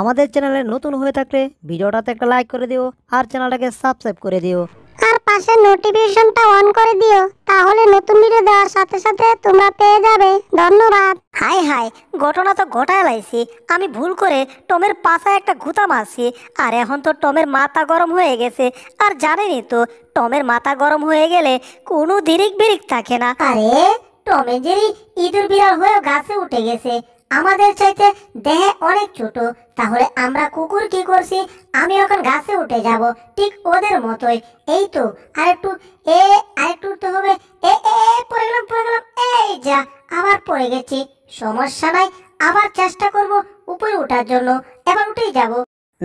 আমাদের চ্যানেলে নতুন হয়ে থাকলে ভিডিওটাতে একটা লাইক করে দিও আর চ্যানেলটাকে সাবস্ক্রাইব করে দিও আর পাশে নোটিফিকেশনটা অন করে দিও তাহলে নতুন ভিডিও দেওয়ার সাথে সাথে তোমরা পেয়ে যাবে ধন্যবাদ হাই হাই ঘটনা তো ঘটায় লাইছি আমি ভুল করে টমের পাশে একটা গুতা মারছি আর এখন তো টমের মাথা গরম হয়ে গেছে আর জানেনি তো টমের মাথা গরম হয়ে গেলে কোনো দিরিক বিরিক থাকে না আরে টমে যে ইঁদুর বিড়াল হয়ে গাছে উঠে গেছে আমাদের চাইতে দেহে অনেক ছোট তাহলে আমরা কুকুর কি করছি আমি এখন গাছে উঠে যাব ঠিক ওদের মতোই এই তো আরেকটু এ আরেকটু উঠতে হবে এ এ পড়ে গেলাম পড়ে গেলাম এই যা আবার পড়ে গেছি সমস্যা নাই আবার চেষ্টা করব উপরে ওঠার জন্য এবার উঠেই যাব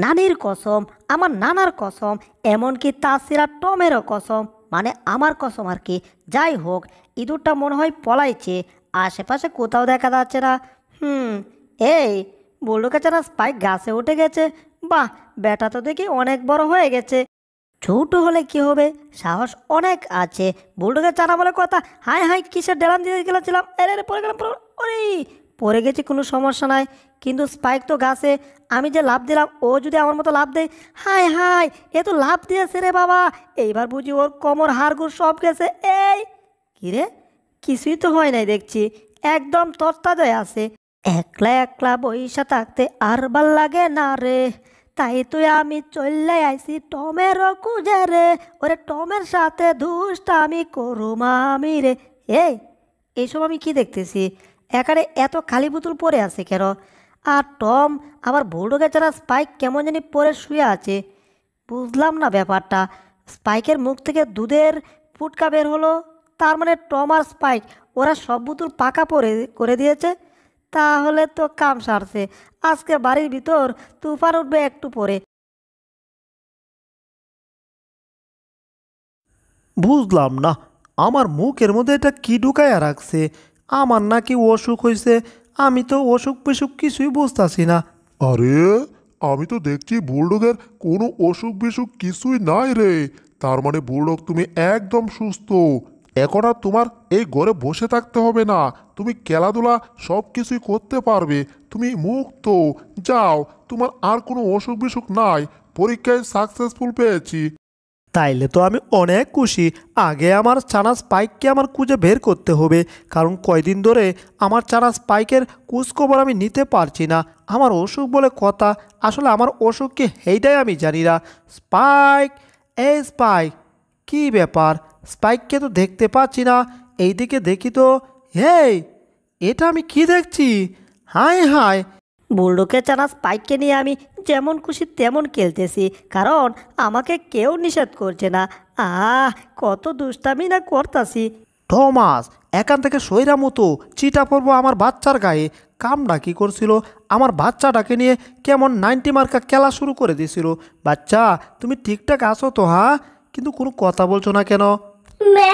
নানির কসম আমার নানার কসম এমনকি তাসিরা টমেরও কসম মানে আমার কসম আর কি যাই হোক ইঁদুরটা মনে হয় পলাইছে আশেপাশে কোথাও দেখা যাচ্ছে না হুম এই বল্লুকাচারা স্পাইক গাছে উঠে গেছে বাহ বেটা তো দেখি অনেক বড় হয়ে গেছে ছোট হলে কি হবে সাহস অনেক আছে বুলডোকে চারা বলে কথা হাই হাই কিসের ডেলাম দিয়ে গেলাম এরে পড়ে গেলাম ওরে পড়ে গেছি কোনো সমস্যা নাই কিন্তু স্পাইক তো গাছে আমি যে লাভ দিলাম ও যদি আমার মতো লাভ দেয় হাই হাই এ তো লাভ দিয়েছে রে বাবা এইবার বুঝি ওর কোমর হাড়গুড় সব গেছে এই কিরে কিছুই তো হয় নাই দেখছি একদম তরতাজয় আছে একলা একলা বৈশা থাকতে আর ভাল লাগে না রে তাই তুই আমি চললে আইসি টমের খুঁজে রে ওরে টমের সাথে আমি করুম আমি রে এই এইসব আমি কি দেখতেছি এখানে এত খালি পুতুল পরে আছে কেন আর টম আবার ভুলডো গেছারা স্পাইক কেমন জানি পরে শুয়ে আছে বুঝলাম না ব্যাপারটা স্পাইকের মুখ থেকে দুধের ফুটকা বের হলো তার মানে টম আর স্পাইক ওরা সব পুতুল পাকা পরে করে দিয়েছে তাহলে তো কাম সারছে আজকে বাড়ির ভিতর তুফান উঠবে একটু পরে বুঝলাম না আমার মুখের মধ্যে এটা কি ঢুকাইয়া রাখছে আমার নাকি অসুখ হয়েছে আমি তো অসুখ বিসুখ কিছুই বুঝতেছি না আরে আমি তো দেখছি বুলডগের কোনো অসুখ বিসুখ কিছুই নাই রে তার মানে বুলডগ তুমি একদম সুস্থ এখন আর তোমার এই ঘরে বসে থাকতে হবে না তুমি খেলাধুলা সব কিছুই করতে পারবে তুমি মুক্ত যাও তোমার আর কোনো অসুখ বিসুখ নাই পরীক্ষায় সাকসেসফুল পেয়েছি তাইলে তো আমি অনেক খুশি আগে আমার চানা স্পাইককে আমার খুঁজে বের করতে হবে কারণ কয়দিন ধরে আমার চানা স্পাইকের খোঁজখবর আমি নিতে পারছি না আমার অসুখ বলে কথা আসলে আমার অসুখকে হেইটাই আমি জানি না স্পাইক এই স্পাইক কী ব্যাপার স্পাইককে তো দেখতে পাচ্ছি না এইদিকে দেখি তো হে এটা আমি কি দেখছি হাই হাই বুল্ডুকে চানা স্পাইককে নিয়ে আমি যেমন খুশি তেমন খেলতেছি কারণ আমাকে কেউ নিষেধ করছে না আহ কত দুষ্টামি না করতাছি থমাস এখান থেকে সৈরা মতো চিটা পড়বো আমার বাচ্চার গায়ে কাম কি করছিল আমার বাচ্চাটাকে নিয়ে কেমন নাইনটি মার্কা খেলা শুরু করে দিয়েছিল বাচ্চা তুমি ঠিকঠাক আসো তো হ্যাঁ কিন্তু কোনো কথা বলছো না কেন মে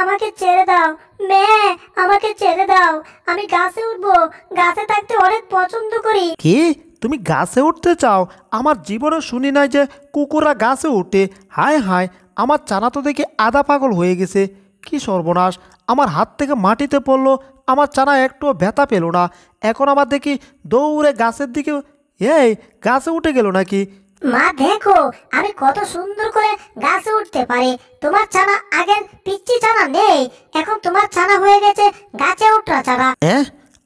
আমাকে ছেড়ে দাও মে আমাকে ছেড়ে দাও আমি গাছে উঠবো গাছে থাকতে অনেক পছন্দ করি কি তুমি গাছে উঠতে চাও আমার জীবনে শুনি নাই যে কুকুররা গাছে উঠে হায় হায় আমার চানা তো দেখে আদা পাগল হয়ে গেছে কি সর্বনাশ আমার হাত থেকে মাটিতে পড়লো আমার চানা একটুও ব্যথা পেল না এখন আবার দেখি দৌড়ে গাছের দিকে এই গাছে উঠে গেল নাকি মা দেখো আমি কত সুন্দর করে গাছে উঠতে পারি তোমার চানা আগের পিচ্ছি চানা নেই এখন তোমার চানা হয়ে গেছে গাছে উঠা চানা হ্যাঁ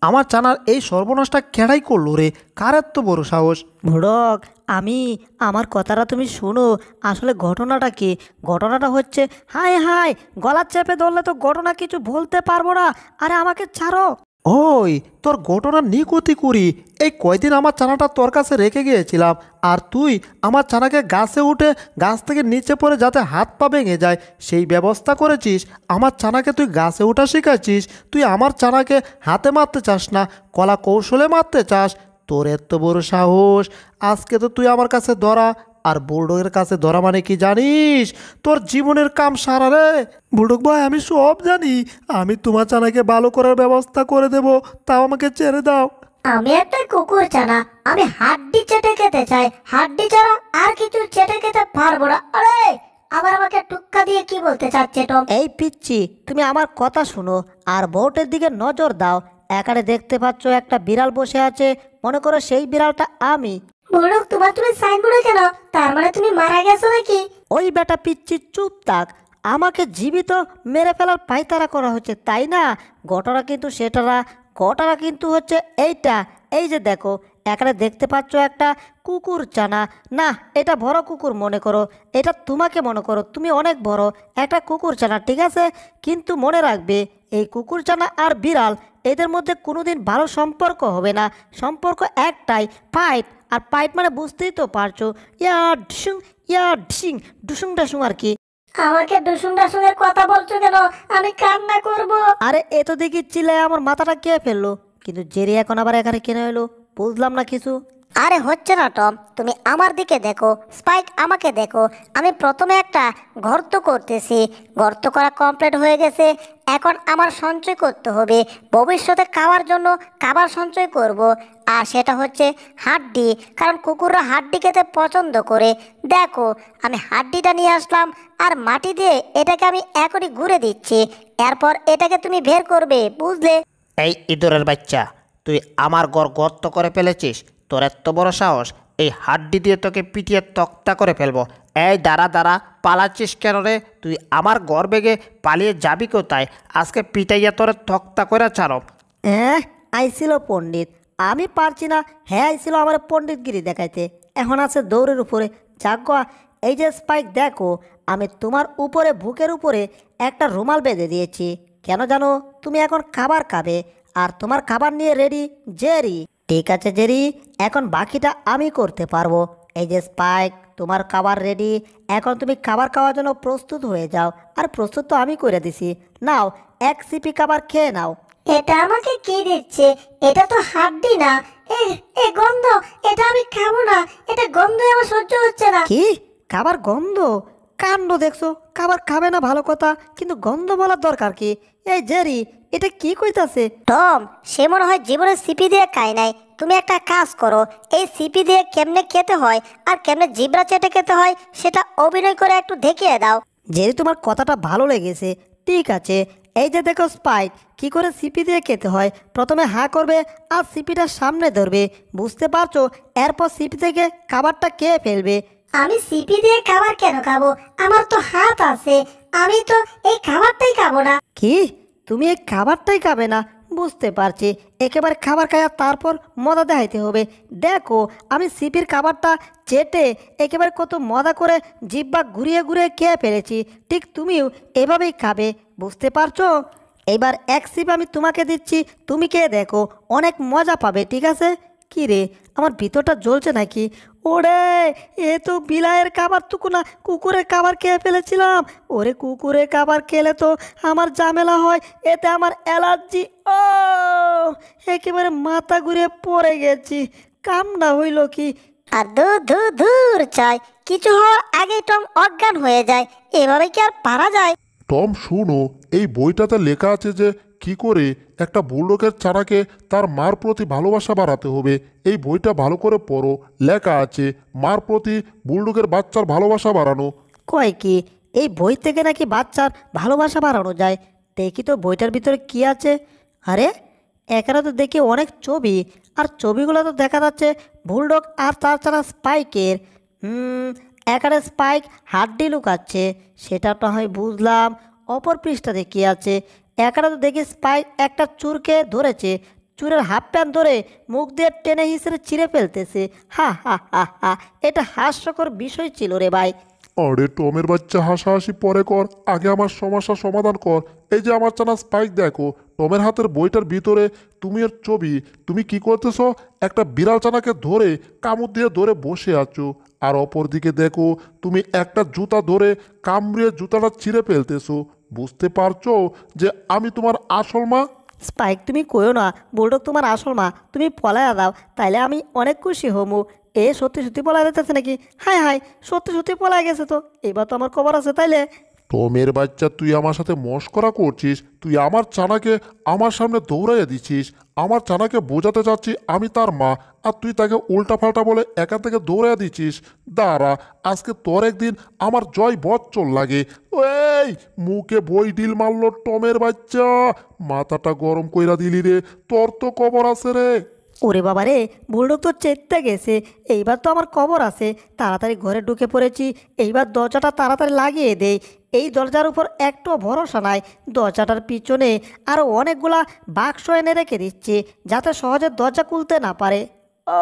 আমার চানার এই সর্বনাশটা কেড়াই করলো রে কার এত বড় সাহস ভড়ক আমি আমার কথাটা তুমি শোনো আসলে ঘটনাটা কি ঘটনাটা হচ্ছে হায় হায় গলা চেপে ধরলে তো ঘটনা কিছু বলতে পারবো না আরে আমাকে ছাড়ো ওই তোর ঘটনা নিকতি করি এই কয়দিন আমার চানাটা তোর কাছে রেখে গিয়েছিলাম আর তুই আমার চানাকে গাছে উঠে গাছ থেকে নিচে পড়ে যাতে হাত পা ভেঙে যায় সেই ব্যবস্থা করেছিস আমার চানাকে তুই গাছে ওঠা শিখাচ্ছিস তুই আমার চানাকে হাতে মারতে চাস না কলা কৌশলে মারতে চাস তোর এত বড় সাহস আজকে তো তুই আমার কাছে ধরা আর বুলডগের কাছে ধরা মানে কি জানিস তোর জীবনের কাম সারা রে বুলডগ ভাই আমি সব জানি আমি তোমার চানাকে ভালো করার ব্যবস্থা করে দেব তাও আমাকে ছেড়ে দাও আমি একটা কুকুর চানা আমি হাড্ডি চেটে খেতে চাই হাড্ডি চানা আর কিছু চেটে খেতে পারবো না আরে আবার আমাকে টুক্কা দিয়ে কি বলতে চাচ্ছে টম এই পিচ্ছি তুমি আমার কথা শোনো আর বোটের দিকে নজর দাও এখানে দেখতে পাচ্ছ একটা বিড়াল বসে আছে মনে করো সেই বিড়ালটা আমি পড়ুক তোমার তুমি সাইন করো কেন তার মানে তুমি মারা গেছো নাকি ওই বেটা পিচ্ছি চুপ থাক আমাকে জীবিত মেরে ফেলার পায়তারা করা হচ্ছে তাই না ঘটনা কিন্তু সেটা না ঘটনা কিন্তু হচ্ছে এইটা এই যে দেখো এখানে দেখতে পাচ্ছ একটা কুকুর চানা না এটা বড় কুকুর মনে করো এটা তোমাকে মনে করো তুমি অনেক বড় একটা কুকুর চানা ঠিক আছে কিন্তু মনে রাখবে এই কুকুর চানা আর বিড়াল এদের মধ্যে কোনোদিন ভালো সম্পর্ক হবে না সম্পর্ক একটাই ফাইট আর ফাইট মানে বুঝতেই তো পারছো ইয়া ঢুসুং ইয়া ঢিসিং ডুসুং ডাসুং আর কি আমাকে ডুসুং ডাসুং কথা বলছো কেন আমি কান্না করব আরে এত দেখি চিলে আমার মাথাটা কে ফেললো কিন্তু জেরি এখন আবার এখানে কেন এলো বুঝলাম না কিছু আরে হচ্ছে না টম তুমি আমার দিকে দেখো স্পাইক আমাকে দেখো আমি প্রথমে একটা গর্ত করতেছি গর্ত করা কমপ্লিট হয়ে গেছে এখন আমার সঞ্চয় করতে হবে ভবিষ্যতে খাওয়ার জন্য খাবার সঞ্চয় করব। আর সেটা হচ্ছে হাড্ডি কারণ কুকুররা হাড্ডি খেতে পছন্দ করে দেখো আমি হাড্ডিটা নিয়ে আসলাম আর মাটি দিয়ে এটাকে আমি এখনই ঘুরে দিচ্ছি এরপর এটাকে তুমি বের করবে বুঝলে এই ইঁদুরের বাচ্চা তুই আমার গড় গর্ত করে ফেলেছিস তোর এত বড় সাহস এই হাড্ডি দিয়ে তোকে পিটিয়ে তক্তা করে ফেলবো এই দাঁড়া দাঁড়া পালাচ্ছিস কেন রে তুই আমার গড় বেগে পালিয়ে যাবি কোথায় আজকে পিটাইয়া তোরে তক্তা করে ছাড়ো হ্যাঁ আইছিল পণ্ডিত আমি পারছি না হ্যাঁ আইছিল আমার পণ্ডিতগিরি দেখাইতে এখন আছে দৌড়ের উপরে যাগ্গা এই যে স্পাইক দেখো আমি তোমার উপরে বুকের উপরে একটা রুমাল বেঁধে দিয়েছি কেন জানো তুমি এখন খাবার খাবে আর তোমার খাবার নিয়ে রেডি জেরি ঠিক আছে জেরি এখন বাকিটা আমি করতে পারবো এই যে স্পাইক তোমার খাবার রেডি এখন তুমি খাবার খাওয়ার জন্য প্রস্তুত হয়ে যাও আর প্রস্তুত তো আমি করে দিছি নাও এক সিপি খাবার খেয়ে নাও এটা আমাকে কি দিচ্ছে এটা তো হাড্ডি না এ এ গন্ধ এটা আমি খাবো না এটা গন্ধ আমার সহ্য হচ্ছে না কি খাবার গন্ধ কাণ্ড দেখছো খাবার খাবে না ভালো কথা কিন্তু গন্ধ বলার দরকার কি এই জেরি এটা কি কইতাছে টম সে মনে হয় জীবনে সিপি দিয়ে খায় নাই তুমি একটা কাজ করো এই সিপি দিয়ে কেমনে খেতে হয় আর কেমনে জিবরা চেটে খেতে হয় সেটা অভিনয় করে একটু দেখিয়ে দাও জেরি তোমার কথাটা ভালো লেগেছে ঠিক আছে এই যে দেখো স্পাইক কি করে সিপি দিয়ে খেতে হয় প্রথমে হা করবে আর সিপিটা সামনে ধরবে বুঝতে পারছো এরপর সিপি থেকে খাবারটা খেয়ে ফেলবে আমি সিপি দিয়ে খাবার কেন খাবো আমার তো হাত আছে আমি তো এই খাবারটাই খাবো না কি তুমি এই খাবারটাই খাবে না বুঝতে পারছি একেবারে খাবার খাইয়া তারপর মজা দেখাইতে হবে দেখো আমি সিপির খাবারটা চেটে একেবারে কত মজা করে জিব্বা ঘুরিয়ে ঘুরিয়ে খেয়ে ফেলেছি ঠিক তুমিও এভাবেই খাবে বুঝতে পারছো এবার এক সিপ আমি তোমাকে দিচ্ছি তুমি খেয়ে দেখো অনেক মজা পাবে ঠিক আছে কী রে আমার ভিতরটা জ্বলছে নাকি ওরে এ তো বিলায়ের খাবার টুকু না কুকুরের খাবার খেয়ে ফেলেছিলাম ওরে কুকুরের খাবার খেলে তো আমার ঝামেলা হয় এতে আমার অ্যালার্জি ও একেবারে মাথা ঘুরে পড়ে গেছি কামনা হইল কি আর দূর ধু ধুর চাই কিছু হওয়ার আগে টম অজ্ঞান হয়ে যায় এভাবে কি আর পারা যায় টম শুনো এই বইটাতে লেখা আছে যে কি করে একটা বুলডকের চারাকে তার মার প্রতি ভালোবাসা বাড়াতে হবে এই বইটা ভালো করে পড়ো লেখা আছে মার প্রতি বুলডকের বাচ্চার ভালোবাসা বাড়ানো কয় কি এই বই থেকে নাকি বাচ্চার ভালোবাসা বাড়ানো যায় দেখি তো বইটার ভিতরে কি আছে আরে এখানে তো দেখি অনেক ছবি আর ছবিগুলো তো দেখা যাচ্ছে বুলডগ আর তার ছাড়া স্পাইকের হুম এখানে স্পাইক হাড্ডি লুকাচ্ছে সেটা তো আমি বুঝলাম অপর পৃষ্ঠাতে কী আছে একটা তো দেখি পাই একটা চুরকে ধরেছে চুরের হাফ প্যান্ট ধরে মুখ দিয়ে টেনে হিসেবে ছিঁড়ে ফেলতেছে হা হা হা হা এটা হাস্যকর বিষয় ছিল রে ভাই আরে টমের বাচ্চা হাসাহাসি পরে কর আগে আমার সমস্যার সমাধান কর এই যে আমার চানা স্পাইক দেখো টমের হাতের বইটার ভিতরে তুমি এর ছবি তুমি কি করতেছ একটা বিড়াল চানাকে ধরে কামড় দিয়ে ধরে বসে আছো আর অপরদিকে দেখো তুমি একটা জুতা ধরে কামড়িয়ে জুতাটা ছিঁড়ে ফেলতেছো বুঝতে পারছো যে আমি তোমার আসল মা স্পাইক তুমি কইও না বুলডগ তোমার আসল মা তুমি পলায় দাও তাইলে আমি অনেক খুশি হমু এ সত্যি সত্যি পলায় যেতেছে নাকি হাই হাই সত্যি সত্যি পলাই গেছে তো এবার তো আমার খবর আছে তাইলে তোমের বাচ্চা তুই আমার সাথে মস্করা করছিস তুই আমার চানাকে আমার সামনে দৌড়াইয়া দিছিস আমার চানাকে বোঝাতে চাচ্ছি আমি তার মা আর তুই তাকে উল্টাফাল্টা বলে একা থেকে দৌড়ে দিচ্ছিস দাঁড়া আজকে তোর একদিন আমার জয় বচ্চর লাগে এই মুখে বই ডিল মারল টমের বাচ্চা মাথাটা গরম কইরা দিলি রে তোর তো কবর আছে রে ওরে বাবা রে বুলডুক তো চেতে গেছে এইবার তো আমার কবর আছে তাড়াতাড়ি ঘরে ঢুকে পড়েছি এইবার দরজাটা তাড়াতাড়ি লাগিয়ে দেয় এই দরজার উপর একটু ভরসা নাই দরজাটার পিছনে আরও অনেকগুলা বাক্স এনে রেখে দিচ্ছে যাতে সহজে দরজা খুলতে না পারে ও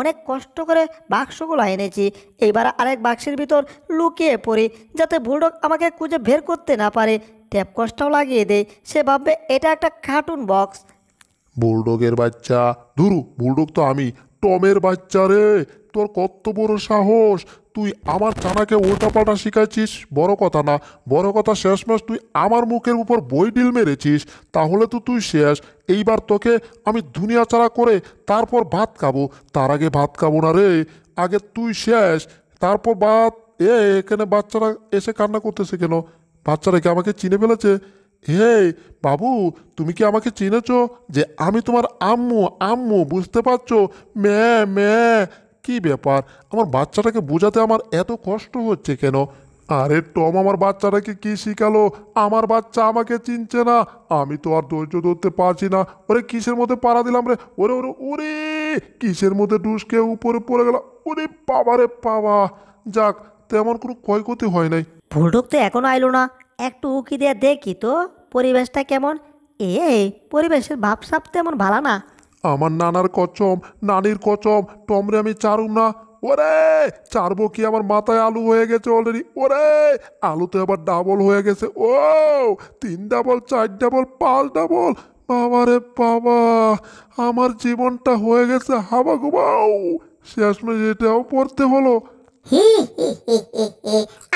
অনেক কষ্ট করে বাক্সগুলো এনেছি এইবার আরেক বাক্সের ভিতর লুকিয়ে পড়ি যাতে বুলডগ আমাকে খুঁজে বের করতে না পারে ট্যাপ কষ্টও লাগিয়ে দেয় সে ভাববে এটা একটা কার্টুন বক্স বুলডগের বাচ্চা ধুরু বুলডগ তো আমি টমের বাচ্চা রে তোর কত বড় সাহস তুই আমার চানাকে উল্টা পাল্টা শিখাইছিস বড় কথা না বড় কথা শেষমেশ তুই আমার মুখের উপর বই ডিল মেরেছিস তাহলে তো তুই শেষ এইবার তোকে আমি দুনিয়া চারা করে তারপর ভাত খাবো তার আগে ভাত খাবো না রে আগে তুই শেষ তারপর ভাত এ এখানে বাচ্চারা এসে কান্না করতেছে কেন বাচ্চারা কি আমাকে চিনে ফেলেছে হে বাবু তুমি কি আমাকে চিনেছ যে আমি তোমার আম্মু আম্মু বুঝতে পারছো ম্যা ম্যা কি ব্যাপার আমার বাচ্চাটাকে বোঝাতে আমার এত কষ্ট হচ্ছে কেন আরে টম আমার বাচ্চাটাকে কি শিখালো আমার বাচ্চা আমাকে চিনছে না আমি তো আর ধৈর্য ধরতে পারছি না ওরে কিসের মধ্যে পাড়া দিলাম রে ওরে ওরে ওরে কিসের মধ্যে ডুসকে উপরে পড়ে গেল ওরে বাবা রে বাবা যাক তেমন কোনো ক্ষয়ক্ষতি হয় নাই ভুলটুক তো এখনো আইলো না একটু উকি দেয়া দেখি তো পরিবেশটা কেমন এ পরিবেশের ভাব সাপ তেমন ভালো না আমার নানার কচম নানির কচম টমরে আমি চারুম না ওরে চারবো কি আমার মাথায় আলু হয়ে গেছে অলরেডি ওরে আলুতে আবার ডাবল হয়ে গেছে ও তিন ডাবল চার ডাবল পাঁচ ডাবল বাবারে বাবা আমার জীবনটা হয়ে গেছে হাবা গুবাও শেষমেশ এটাও পড়তে হলো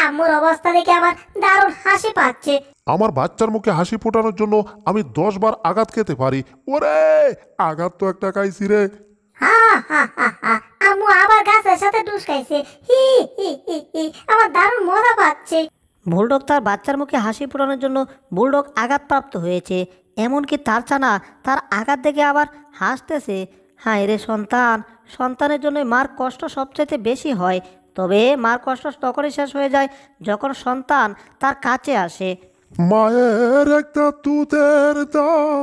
আমার অবস্থা দেখে আমার দারুণ হাসি পাচ্ছে আমার বাচ্চার মুখে হাসি ফোটানোর জন্য আমি দশ বার আঘাত খেতে পারি ওরে আঘাত তো একটা খাইছি রে আমু আবার গাছের সাথে দুষ্কাইছে হি হি হি হি আমার দারুণ মজা পাচ্ছে বুলডগ তার বাচ্চার মুখে হাসি ফোটানোর জন্য বুলডগ প্রাপ্ত হয়েছে এমনকি তার চানা তার আঘাত দেখে আবার হাসতেছে হায় রে সন্তান সন্তানের জন্য মার কষ্ট সবচেয়ে বেশি হয় তবে মার কষ্ট তখনই শেষ হয়ে যায় যখন সন্তান তার কাছে আসে মায়ের একটা তুতের দাম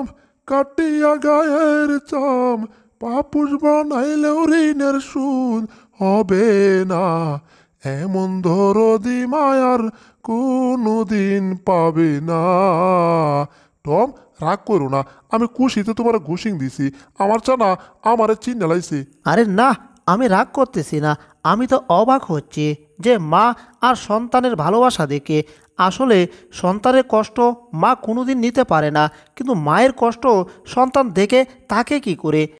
কাটিয়া গায়ের চাম পাপুষ বানাইলেও ঋণের সুদ হবে না এমন ধরদি মায়ার কোনো দিন পাবে না টম রাগ করো না আমি খুশিতে তোমার ঘুষিং দিছি আমার চানা আমার চিহ্ন লাইছি আরে না আমি রাগ করতেছি না আমি তো অবাক হচ্ছি যে মা আর সন্তানের ভালোবাসা দেখে আসলে সন্তানের কষ্ট মা কোনোদিন নিতে পারে না কিন্তু মায়ের কষ্ট সন্তান দেখে তাকে কি করে